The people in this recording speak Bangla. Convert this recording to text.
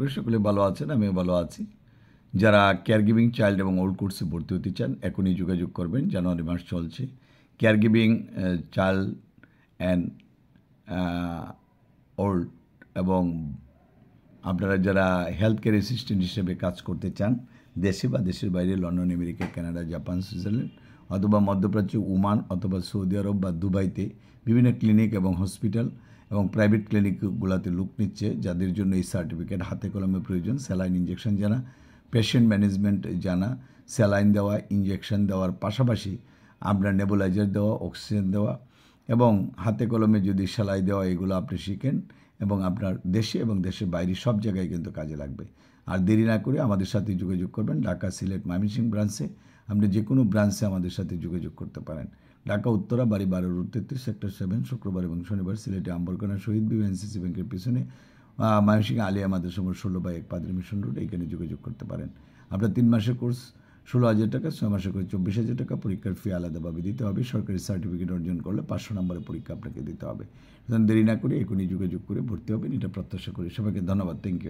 করি সকলে ভালো আছেন আমিও ভালো আছি যারা কেয়ার গিভিং চাইল্ড এবং ওল্ড কোর্সে ভর্তি হতে চান এখনই যোগাযোগ করবেন জানুয়ারি মাস চলছে care giving child and old এবং আপনারা যারা হেলথ কেয়ার অ্যাসিস্ট্যান্ট হিসেবে কাজ করতে চান দেশে বা দেশের বাইরে London America Canada Japan Switzerland অথবা মধ্যপ্রাচ্য ওমান অথবা সৌদি আরব বা দুবাইতে বিভিন্ন ক্লিনিক এবং হসপিটাল এবং প্রাইভেট ক্লিনিকগুলোতে লুক নিচ্ছে যাদের জন্য এই সার্টিফিকেট হাতে কলমে প্রয়োজন স্যালাইন ইঞ্জেকশন জানা পেশেন্ট ম্যানেজমেন্ট জানা স্যালাইন দেওয়া ইঞ্জেকশন দেওয়ার পাশাপাশি আমরা নেবুলাইজার দেওয়া অক্সিজেন দেওয়া এবং হাতে কলমে যদি সেলাই দেওয়া এগুলো আপনি শিখেন এবং আপনার দেশে এবং দেশের বাইরে সব জায়গায় কিন্তু কাজে লাগবে আর দেরি না করে আমাদের সাথে যোগাযোগ করবেন ঢাকা সিলেট মাইমিসিং ব্রাঞ্চে আপনি যে কোনো ব্রাঞ্চে আমাদের সাথে যোগাযোগ করতে পারেন ঢাকা উত্তরা বাড়ি বারো রুট তেত্রিশ সেক্টর সেভেন শুক্রবার এবং শনিবার সিলেটে আম্বরকানা শহীদ বিবি এনসিসি ব্যাংকের পিছনে ময়মনসিংহ আলিয়া মাদ্রাসা ষোলো বা এক পাদ্রি মিশন রোড এখানে যোগাযোগ করতে পারেন আপনার তিন মাসের কোর্স ষোলো হাজার টাকা ছয় মাসে করে চব্বিশ হাজার টাকা পরীক্ষার ফি আলাদাভাবে দিতে হবে সরকারি সার্টিফিকেট অর্জন করলে পাঁচশো নম্বরের পরীক্ষা আপনাকে দিতে হবে দেরি না করে এখনই যোগাযোগ করে ভর্তি হবেন এটা প্রত্যাশা করি সবাইকে ধন্যবাদ থ্যাংক ইউ